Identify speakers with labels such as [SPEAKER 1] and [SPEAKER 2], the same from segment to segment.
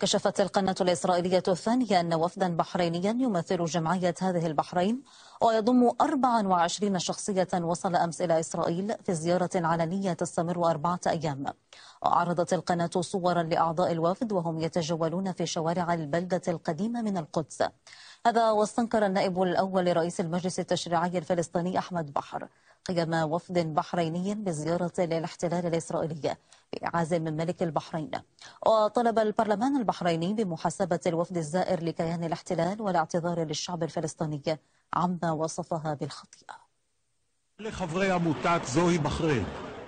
[SPEAKER 1] كشفت القناة الإسرائيلية الثانية أن وفدا بحرينيا يمثل جمعية هذه البحرين ويضم 24 شخصية وصل أمس إلى إسرائيل في زيارة علنية تستمر أربعة أيام وعرضت القناة صورا لأعضاء الوفد وهم يتجولون في شوارع البلدة القديمة من القدس هذا واستنكر النائب الأول لرئيس المجلس التشريعي الفلسطيني أحمد بحر قيام وفد بحريني بزيارة للاحتلال الإسرائيلي بإعاز من ملك البحرين وطلب البرلمان البحريني بمحاسبة الوفد الزائر لكيان الاحتلال والاعتذار للشعب الفلسطيني عما وصفها بالخطيئة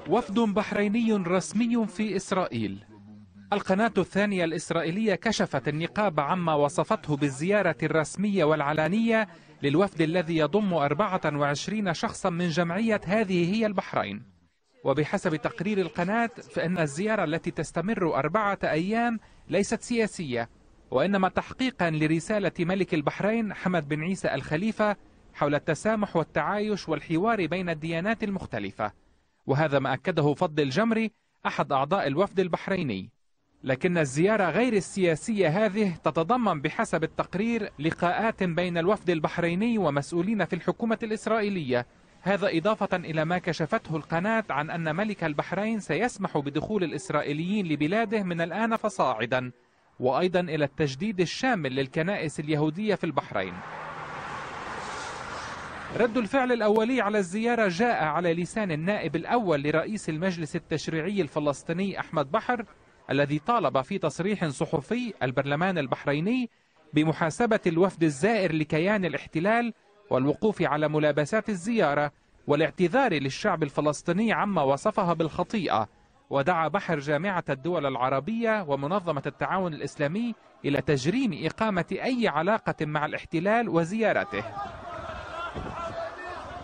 [SPEAKER 2] وفد بحريني رسمي في إسرائيل القناة الثانية الإسرائيلية كشفت النقاب عما وصفته بالزيارة الرسمية والعلانية للوفد الذي يضم 24 شخصا من جمعية هذه هي البحرين وبحسب تقرير القناة فإن الزيارة التي تستمر أربعة أيام ليست سياسية وإنما تحقيقا لرسالة ملك البحرين حمد بن عيسى الخليفة حول التسامح والتعايش والحوار بين الديانات المختلفة وهذا ما أكده فضل الجمري أحد أعضاء الوفد البحريني لكن الزيارة غير السياسية هذه تتضمن بحسب التقرير لقاءات بين الوفد البحريني ومسؤولين في الحكومة الإسرائيلية هذا إضافة إلى ما كشفته القناة عن أن ملك البحرين سيسمح بدخول الإسرائيليين لبلاده من الآن فصاعدا وأيضا إلى التجديد الشامل للكنائس اليهودية في البحرين رد الفعل الأولي على الزيارة جاء على لسان النائب الأول لرئيس المجلس التشريعي الفلسطيني أحمد بحر الذي طالب في تصريح صحفي البرلمان البحريني بمحاسبة الوفد الزائر لكيان الاحتلال والوقوف على ملابسات الزيارة والاعتذار للشعب الفلسطيني عما وصفها بالخطيئة ودعا بحر جامعة الدول العربية ومنظمة التعاون الإسلامي إلى تجريم إقامة أي علاقة مع الاحتلال وزيارته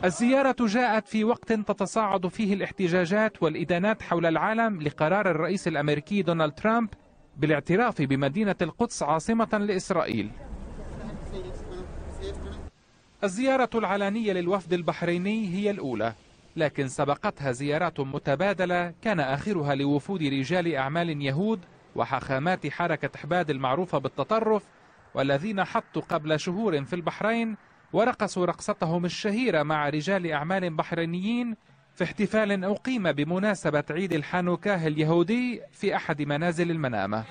[SPEAKER 2] الزيارة جاءت في وقت تتصاعد فيه الاحتجاجات والإدانات حول العالم لقرار الرئيس الأمريكي دونالد ترامب بالاعتراف بمدينة القدس عاصمة لإسرائيل الزيارة العلنية للوفد البحريني هي الأولى لكن سبقتها زيارات متبادلة كان آخرها لوفود رجال أعمال يهود وحاخامات حركة حباد المعروفة بالتطرف والذين حطوا قبل شهور في البحرين ورقصوا رقصتهم الشهيرة مع رجال أعمال بحرينيين في احتفال أقيم بمناسبة عيد الحانوكاه اليهودي في أحد منازل المنامة